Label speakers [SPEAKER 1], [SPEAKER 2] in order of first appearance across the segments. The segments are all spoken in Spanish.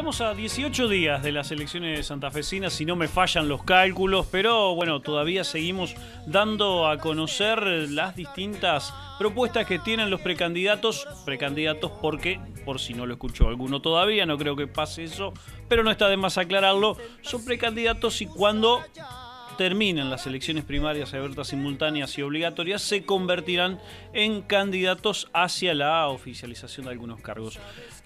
[SPEAKER 1] Estamos a 18 días de las elecciones de santafesinas, si no me fallan los cálculos, pero bueno, todavía seguimos dando a conocer las distintas propuestas que tienen los precandidatos, precandidatos porque, por si no lo escuchó alguno todavía, no creo que pase eso, pero no está de más aclararlo, son precandidatos y cuando terminen las elecciones primarias abiertas simultáneas y obligatorias, se convertirán en candidatos hacia la oficialización de algunos cargos.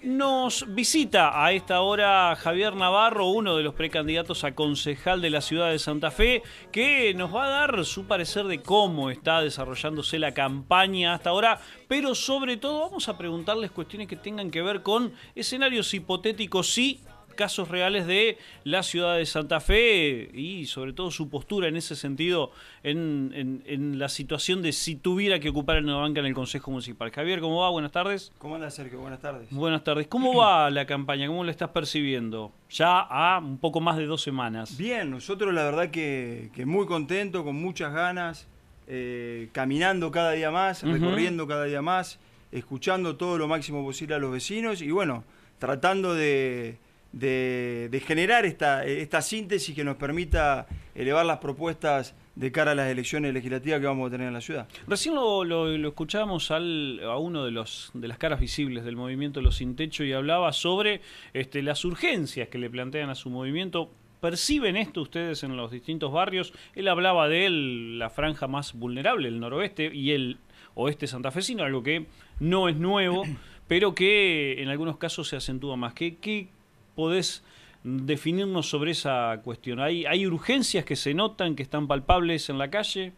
[SPEAKER 1] Nos visita a esta hora Javier Navarro, uno de los precandidatos a concejal de la ciudad de Santa Fe, que nos va a dar su parecer de cómo está desarrollándose la campaña hasta ahora, pero sobre todo vamos a preguntarles cuestiones que tengan que ver con escenarios hipotéticos sí casos reales de la ciudad de Santa Fe y sobre todo su postura en ese sentido en, la situación de si tuviera que ocupar el banca en el Consejo Municipal. Javier, ¿cómo va? Buenas tardes.
[SPEAKER 2] ¿Cómo anda, Sergio? Buenas tardes.
[SPEAKER 1] Buenas tardes. ¿Cómo va la campaña? ¿Cómo la estás percibiendo? Ya a un poco más de dos semanas. Bien, nosotros la verdad que,
[SPEAKER 2] muy contento, con muchas ganas, eh, caminando cada día más, recorriendo cada día más, escuchando todo lo máximo posible a los vecinos y bueno, tratando de, de, generar esta, esta síntesis que nos permita elevar las propuestas de cara a las elecciones legislativas que vamos a tener en la ciudad.
[SPEAKER 1] Recién lo, escuchamos escuchábamos al, a uno de los de las caras visibles del movimiento Los Sin Techo y hablaba sobre este, las urgencias que le plantean a su movimiento. ¿Perciben esto ustedes en los distintos barrios? Él hablaba de la franja más vulnerable, el noroeste y el oeste santafesino, algo que no es nuevo, pero que en algunos casos se acentúa más. ¿Qué, que podés definirnos sobre esa cuestión? ¿Hay, ¿Hay urgencias que se notan, que están palpables en la calle?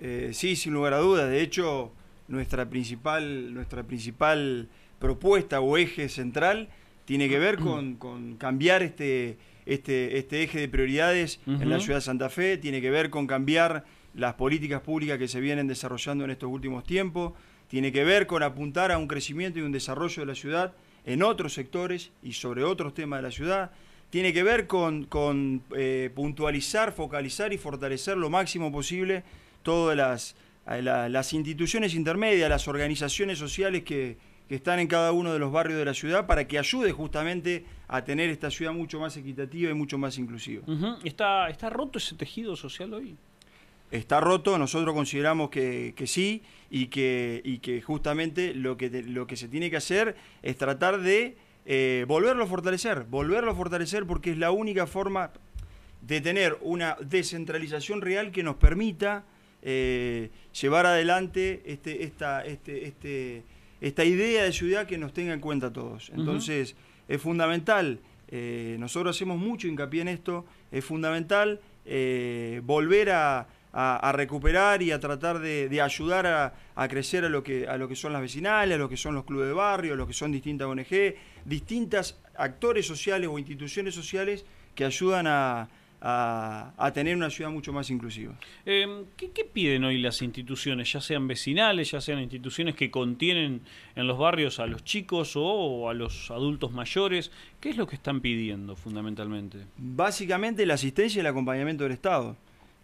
[SPEAKER 2] Eh, sí, sin lugar a dudas. De hecho, nuestra principal, nuestra principal propuesta o eje central tiene que ver con, mm. cambiar este, este, este, eje de prioridades en la ciudad de Santa Fe, tiene que ver con cambiar las políticas públicas que se vienen desarrollando en estos últimos tiempos, tiene que ver con apuntar a un crecimiento y un desarrollo de la ciudad en otros sectores y sobre otros temas de la ciudad. Tiene que ver con, eh, puntualizar, focalizar y fortalecer lo máximo posible todas las, eh, las instituciones intermedias, las organizaciones sociales que, están en cada uno de los barrios de la ciudad para que ayude justamente a tener esta ciudad mucho más equitativa y mucho más inclusiva. ¿Está, ¿Está roto ese tejido social hoy? está roto, nosotros consideramos que, sí y que, que justamente lo que, lo que se tiene que hacer es tratar de eh, volverlo a fortalecer, volverlo a fortalecer porque es la única forma de tener una descentralización real que nos permita eh, llevar adelante este, esta, este, este, esta idea de ciudad que nos tenga en cuenta todos. Entonces, es fundamental, eh, nosotros hacemos mucho hincapié en esto, es fundamental volver a a, recuperar y a tratar de, ayudar a, crecer a lo, que, a lo que son las vecinales, a lo que son los clubes de barrio, a lo que son distintas ONG, distintas actores sociales
[SPEAKER 1] o instituciones sociales
[SPEAKER 2] que ayudan a, tener una ciudad mucho más
[SPEAKER 1] inclusiva. Em, ¿qué, piden hoy las instituciones, ya sean vecinales, ya sean instituciones que contienen en los barrios a los chicos o a los adultos mayores? ¿Qué es lo que están pidiendo fundamentalmente?
[SPEAKER 2] Básicamente la asistencia y el acompañamiento del Estado.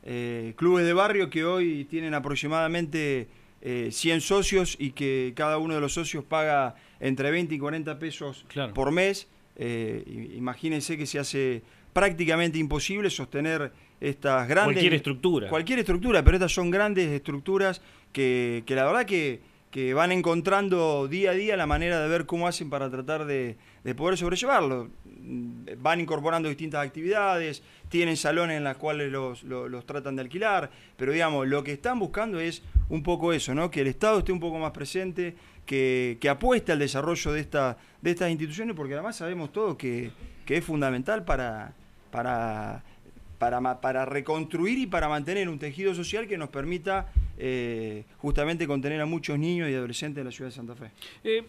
[SPEAKER 2] Eh, clubes de barrio que hoy tienen aproximadamente 100 eh, socios y que cada uno de los socios paga entre 20 y 40 pesos por mes. Eh, imagínense que se hace prácticamente imposible sostener estas grandes... Cualquier estructura. Cualquier estructura, pero estas son grandes estructuras que, la verdad que, van encontrando día a día la manera de ver cómo hacen para tratar de poder sobrellevarlo. Mm, van incorporando distintas actividades, tienen salones en los cuales los, tratan de alquilar, pero digamos, lo que están buscando es un poco eso, ¿no? que el Estado esté un poco más presente, que, que apueste al desarrollo de, esta, de estas instituciones, porque además sabemos todos que, es fundamental para, para, para, para reconstruir y para mantener un tejido social que nos permita eh, justamente contener a muchos niños y adolescentes de la
[SPEAKER 1] ciudad de Santa Fe. Eh,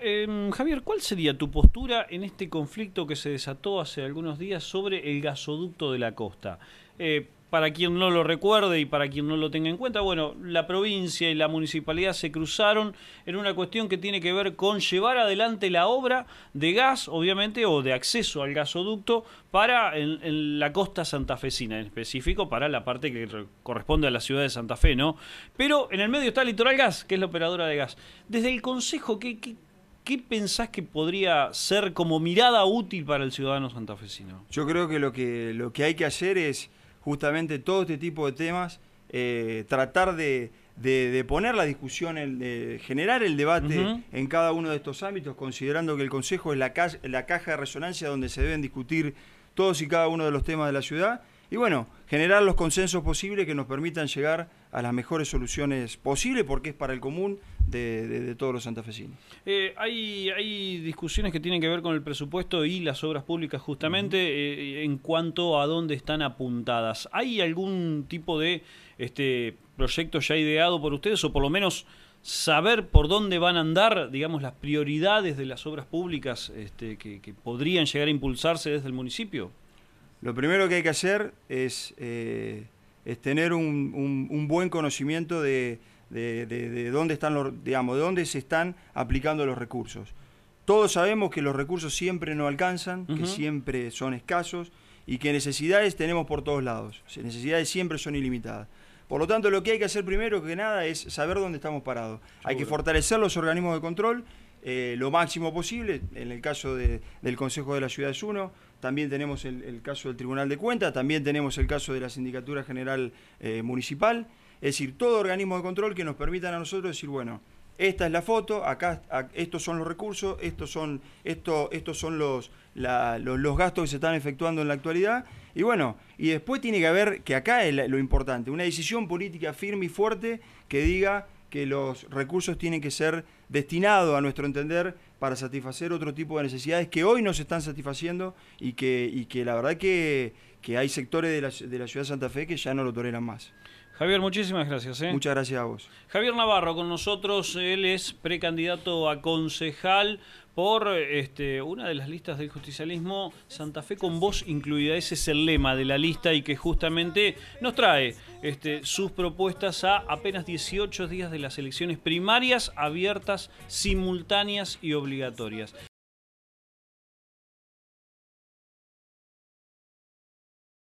[SPEAKER 1] Em, Javier, ¿cuál sería tu postura en este conflicto que se desató hace algunos días sobre el gasoducto de la costa? Eh, para quien no lo recuerde y para quien no lo tenga en cuenta, bueno, la provincia y la municipalidad se cruzaron en una cuestión que tiene que ver con llevar adelante la obra de gas, obviamente, o de acceso al gasoducto para la costa santafesina, en específico para la parte que corresponde a la ciudad de Santa Fe, ¿no? Pero en el medio está Litoral Gas, que es la operadora de gas. Desde el Consejo, ¿qué, que qué ¿qué pensás que podría ser como mirada útil para el ciudadano santafesino?
[SPEAKER 2] Yo creo que lo que, lo que hay que hacer es justamente todo este tipo de temas, eh, tratar de, poner la discusión, de generar el debate en cada uno de estos ámbitos, considerando que el Consejo es la, la caja de resonancia donde se deben discutir todos y cada uno de los temas de la ciudad y bueno, generar los consensos posibles que nos permitan llegar a las mejores soluciones posibles, porque es para el común de, todos los santafesinos.
[SPEAKER 1] Eh, hay, discusiones que tienen que ver con el presupuesto y las obras públicas justamente eh, en cuanto a dónde están apuntadas. ¿Hay algún tipo de este proyecto ya ideado por ustedes o por lo menos saber por dónde van a andar, digamos, las prioridades de las obras públicas este, que, podrían llegar a impulsarse desde el municipio? Lo primero que hay que hacer es, eh, es
[SPEAKER 2] tener un buen conocimiento de, de, dónde están los, digamos, de dónde se están aplicando los recursos. Todos sabemos que los recursos siempre no alcanzan, que siempre son escasos y que necesidades tenemos por todos lados. necesidades siempre son ilimitadas. Por lo tanto, lo que hay que hacer primero que nada es saber dónde estamos parados. Hay que fortalecer los organismos de control eh, lo máximo posible. En el caso del Consejo de la Ciudad es uno, también tenemos el, caso del Tribunal de Cuentas, también tenemos el caso de la Sindicatura General eh, Municipal. Es decir, todo organismo de control que nos permitan a nosotros decir, bueno, esta es la foto, acá estos son los recursos, estos son, son los, los, gastos que se están efectuando en la actualidad. Y bueno, y después tiene que haber, que acá es lo importante, una decisión política firme y fuerte que diga que los recursos tienen que ser destinados, a nuestro entender, para satisfacer otro tipo de necesidades que hoy no se están satisfaciendo y que, que la verdad que, hay sectores de la, de la ciudad de Santa Fe que ya no lo toleran
[SPEAKER 1] más. Javier, muchísimas gracias. ¿eh? Muchas gracias a vos. Javier Navarro con nosotros, él es precandidato a concejal por este, una de las listas del justicialismo, Santa Fe con voz incluida. Ese es el lema de la lista y que justamente nos trae este, sus propuestas a apenas 18 días de las elecciones primarias, abiertas, simultáneas y obligatorias.